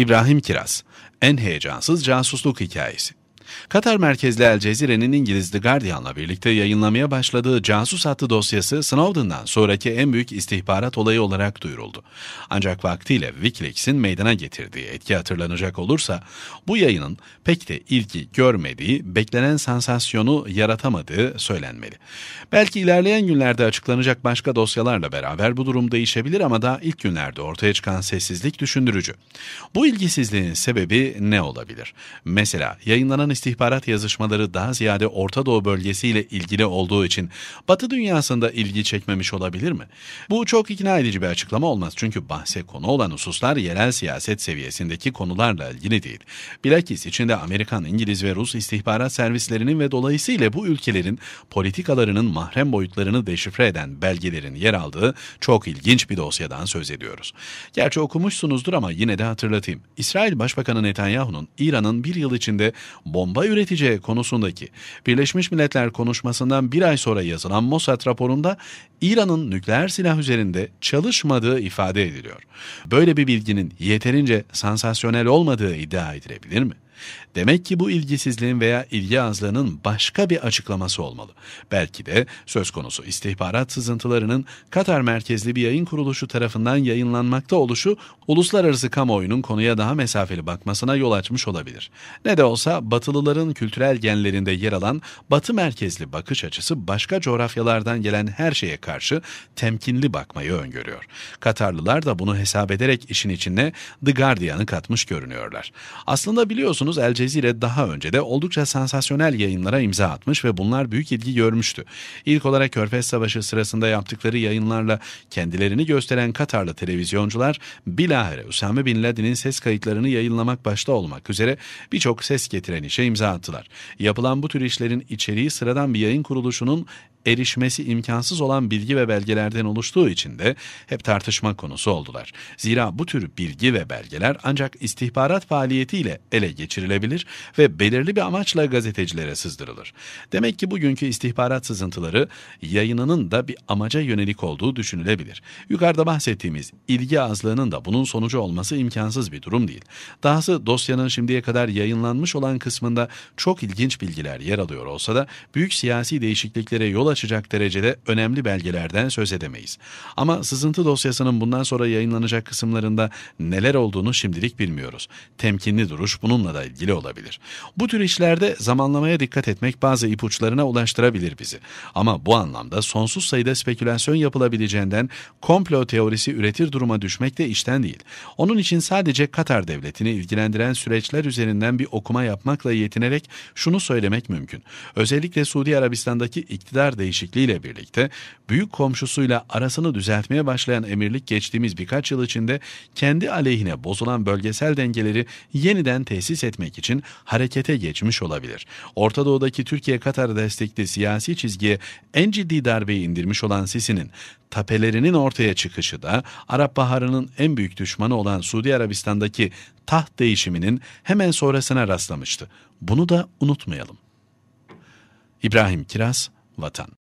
İbrahim Kiraz En Heyecansız Casusluk Hikayesi Katar merkezli El Cezire'nin İngiliz The Guardian'la birlikte yayınlamaya başladığı casus hattı dosyası Snowden'dan sonraki en büyük istihbarat olayı olarak duyuruldu. Ancak vaktiyle Wikileaks'in meydana getirdiği etki hatırlanacak olursa bu yayının pek de ilgi görmediği, beklenen sansasyonu yaratamadığı söylenmeli. Belki ilerleyen günlerde açıklanacak başka dosyalarla beraber bu durum değişebilir ama daha ilk günlerde ortaya çıkan sessizlik düşündürücü. Bu ilgisizliğin sebebi ne olabilir? Mesela yayınlanan istihbarat yazışmaları daha ziyade Orta Doğu bölgesiyle ilgili olduğu için Batı dünyasında ilgi çekmemiş olabilir mi? Bu çok ikna edici bir açıklama olmaz çünkü bahse konu olan hususlar yerel siyaset seviyesindeki konularla ilgili değil. Bilakis içinde Amerikan, İngiliz ve Rus istihbarat servislerinin ve dolayısıyla bu ülkelerin politikalarının mahrem boyutlarını deşifre eden belgelerin yer aldığı çok ilginç bir dosyadan söz ediyoruz. Gerçi okumuşsunuzdur ama yine de hatırlatayım. İsrail Başbakanı Netanyahu'nun İran'ın bir yıl içinde bomba üreteceği konusundaki Birleşmiş Milletler konuşmasından bir ay sonra yazılan Mossad raporunda İran'ın nükleer silah üzerinde çalışmadığı ifade ediliyor. Böyle bir bilginin yeterince sansasyonel olmadığı iddia edilebilir mi? Demek ki bu ilgisizliğin veya ilgi azlığının başka bir açıklaması olmalı. Belki de söz konusu istihbarat sızıntılarının Katar merkezli bir yayın kuruluşu tarafından yayınlanmakta oluşu uluslararası kamuoyunun konuya daha mesafeli bakmasına yol açmış olabilir. Ne de olsa Batılıların kültürel genlerinde yer alan Batı merkezli bakış açısı başka coğrafyalardan gelen her şeye karşı temkinli bakmayı öngörüyor. Katarlılar da bunu hesap ederek işin içine The Guardian'ı katmış görünüyorlar. Aslında biliyorsunuz malumunuz El Cezire daha önce de oldukça sansasyonel yayınlara imza atmış ve bunlar büyük ilgi görmüştü. İlk olarak Körfez Savaşı sırasında yaptıkları yayınlarla kendilerini gösteren Katarlı televizyoncular bilahare Usame Bin Laden'in ses kayıtlarını yayınlamak başta olmak üzere birçok ses getiren işe imza attılar. Yapılan bu tür işlerin içeriği sıradan bir yayın kuruluşunun erişmesi imkansız olan bilgi ve belgelerden oluştuğu için de hep tartışma konusu oldular. Zira bu tür bilgi ve belgeler ancak istihbarat faaliyetiyle ele geçirilebilir ve belirli bir amaçla gazetecilere sızdırılır. Demek ki bugünkü istihbarat sızıntıları yayınının da bir amaca yönelik olduğu düşünülebilir. Yukarıda bahsettiğimiz ilgi azlığının da bunun sonucu olması imkansız bir durum değil. Dahası dosyanın şimdiye kadar yayınlanmış olan kısmında çok ilginç bilgiler yer alıyor olsa da büyük siyasi değişikliklere yol açacak derecede önemli belgelerden söz edemeyiz. Ama sızıntı dosyasının bundan sonra yayınlanacak kısımlarında neler olduğunu şimdilik bilmiyoruz. Temkinli duruş bununla da ilgili olabilir. Bu tür işlerde zamanlamaya dikkat etmek bazı ipuçlarına ulaştırabilir bizi. Ama bu anlamda sonsuz sayıda spekülasyon yapılabileceğinden komplo teorisi üretir duruma düşmek de işten değil. Onun için sadece Katar devletini ilgilendiren süreçler üzerinden bir okuma yapmakla yetinerek şunu söylemek mümkün. Özellikle Suudi Arabistan'daki iktidar değişikliğiyle birlikte büyük komşusuyla arasını düzeltmeye başlayan emirlik geçtiğimiz birkaç yıl içinde kendi aleyhine bozulan bölgesel dengeleri yeniden tesis etmek için harekete geçmiş olabilir. Orta Doğu'daki Türkiye-Katar destekli siyasi çizgiye en ciddi darbeyi indirmiş olan Sisi'nin tapelerinin ortaya çıkışı da Arap Baharı'nın en büyük düşmanı olan Suudi Arabistan'daki taht değişiminin hemen sonrasına rastlamıştı. Bunu da unutmayalım. İbrahim Kiraz, vatan.